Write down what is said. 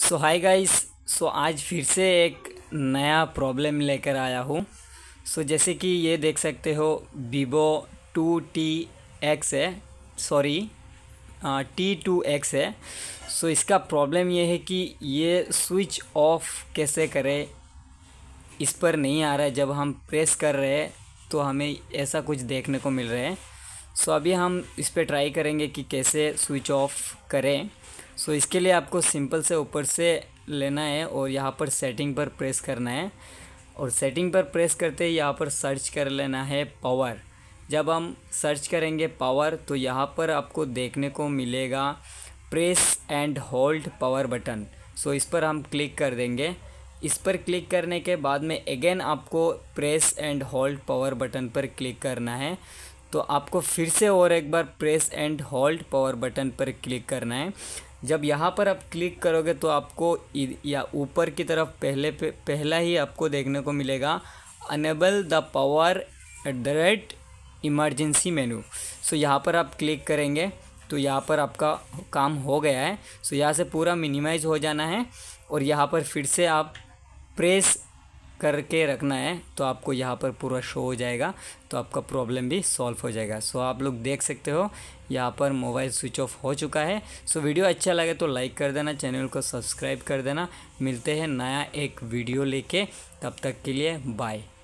सो hi guys so आज फिर से एक नया प्रॉब्लम लेकर आया हूँ सो so, जैसे कि ये देख सकते हो वीवो टू टी एक्स है सॉरी टी टू एक्स है सो so, इसका प्रॉब्लम ये है कि ये स्विच ऑफ कैसे करें इस पर नहीं आ रहा है जब हम प्रेस कर रहे हैं तो हमें ऐसा कुछ देखने को मिल रहा है सो so, अभी हम इस पर ट्राई करेंगे कि कैसे स्विच ऑफ करें सो so, इसके लिए आपको सिंपल से ऊपर से लेना है और यहाँ पर सेटिंग पर प्रेस करना है और सेटिंग पर प्रेस करते ही यहाँ पर सर्च कर लेना है पावर जब हम सर्च करेंगे पावर तो यहाँ पर आपको देखने को मिलेगा press and hold power button so इस पर हम क्लिक कर देंगे इस पर क्लिक करने के बाद में अगेन आपको press and hold power button पर क्लिक करना है तो आपको फिर से और एक बार press and hold power button पर क्लिक करना है जब यहाँ पर आप क्लिक करोगे तो आपको या ऊपर की तरफ पहले पे पहला ही आपको देखने को मिलेगा enable the power at the rate emergency menu so यहाँ पर आप क्लिक करेंगे तो यहाँ पर आपका काम हो गया है सो so, यहाँ से पूरा मिनिमाइज़ हो जाना है और यहाँ पर फिर से आप प्रेस करके रखना है तो आपको यहाँ पर पूरा शो हो जाएगा तो आपका प्रॉब्लम भी सॉल्व हो जाएगा सो आप लोग देख सकते हो यहाँ पर मोबाइल स्विच ऑफ हो चुका है सो वीडियो अच्छा लगे तो लाइक कर देना चैनल को सब्सक्राइब कर देना मिलते हैं नया एक वीडियो लेके तब तक के लिए बाय